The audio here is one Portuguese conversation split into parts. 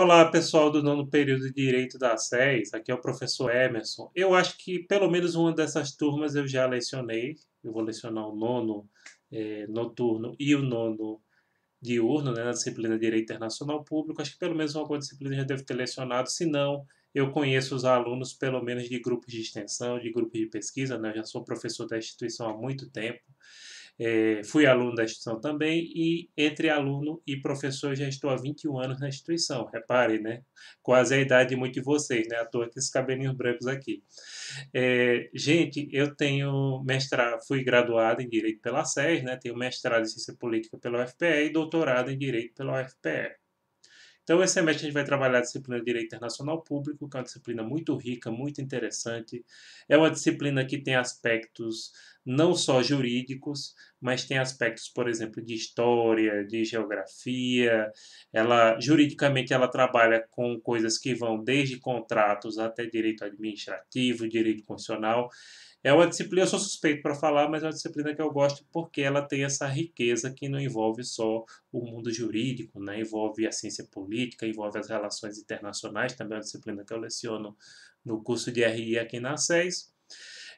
Olá, pessoal do nono período de Direito da SES, aqui é o professor Emerson. Eu acho que pelo menos uma dessas turmas eu já lecionei. Eu vou lecionar o nono é, noturno e o nono diurno, né, na disciplina de Direito Internacional Público. Acho que pelo menos uma disciplina já deve ter lecionado, se não, eu conheço os alunos pelo menos de grupos de extensão, de grupos de pesquisa, né? Eu já sou professor da instituição há muito tempo. É, fui aluno da instituição também e entre aluno e professor já estou há 21 anos na instituição. Repare, né? Quase a idade de muitos de vocês, né? À toa com esses cabelinhos brancos aqui. É, gente, eu tenho mestrado, fui graduado em Direito pela SES, né? Tenho mestrado em Ciência Política pela UFPE e doutorado em Direito pela UFPE. Então, esse semestre a gente vai trabalhar a disciplina de Direito Internacional Público, que é uma disciplina muito rica, muito interessante. É uma disciplina que tem aspectos não só jurídicos, mas tem aspectos, por exemplo, de história, de geografia. Ela juridicamente ela trabalha com coisas que vão desde contratos até direito administrativo, direito constitucional. É uma disciplina, eu sou suspeito para falar, mas é uma disciplina que eu gosto porque ela tem essa riqueza que não envolve só o mundo jurídico, né? envolve a ciência política política, envolve as relações internacionais, também é uma disciplina que eu leciono no curso de RI aqui na SES.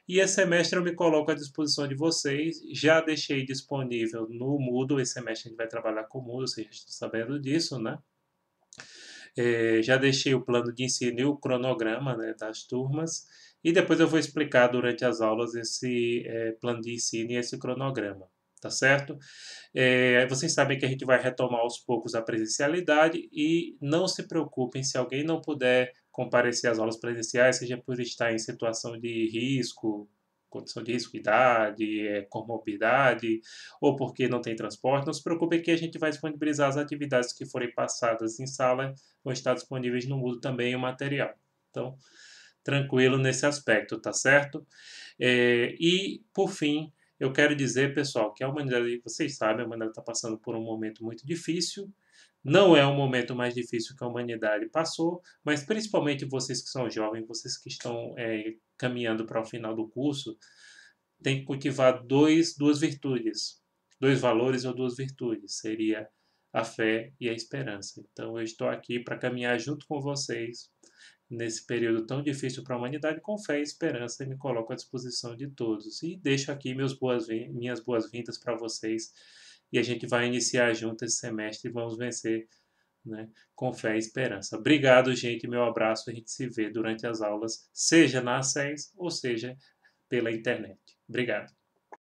E esse semestre eu me coloco à disposição de vocês. Já deixei disponível no Moodle. Esse semestre a gente vai trabalhar com o Moodle, vocês já estão sabendo disso, né? É, já deixei o plano de ensino e o cronograma né, das turmas. E depois eu vou explicar durante as aulas esse é, plano de ensino e esse cronograma tá certo? É, vocês sabem que a gente vai retomar aos poucos a presencialidade e não se preocupem se alguém não puder comparecer às aulas presenciais, seja por estar em situação de risco, condição de risco idade, é, comorbidade, ou porque não tem transporte, não se preocupe que a gente vai disponibilizar as atividades que forem passadas em sala, vão estar disponíveis no Moodle também o material. Então, tranquilo nesse aspecto, tá certo? É, e, por fim, eu quero dizer, pessoal, que a humanidade, vocês sabem, a humanidade está passando por um momento muito difícil. Não é o momento mais difícil que a humanidade passou, mas principalmente vocês que são jovens, vocês que estão é, caminhando para o final do curso, tem que cultivar dois, duas virtudes, dois valores ou duas virtudes. Seria a fé e a esperança. Então eu estou aqui para caminhar junto com vocês nesse período tão difícil para a humanidade com fé e esperança e me coloco à disposição de todos. E deixo aqui boas minhas boas-vindas para vocês e a gente vai iniciar junto esse semestre e vamos vencer né, com fé e esperança. Obrigado, gente. Meu abraço. A gente se vê durante as aulas, seja na SES ou seja pela internet. Obrigado.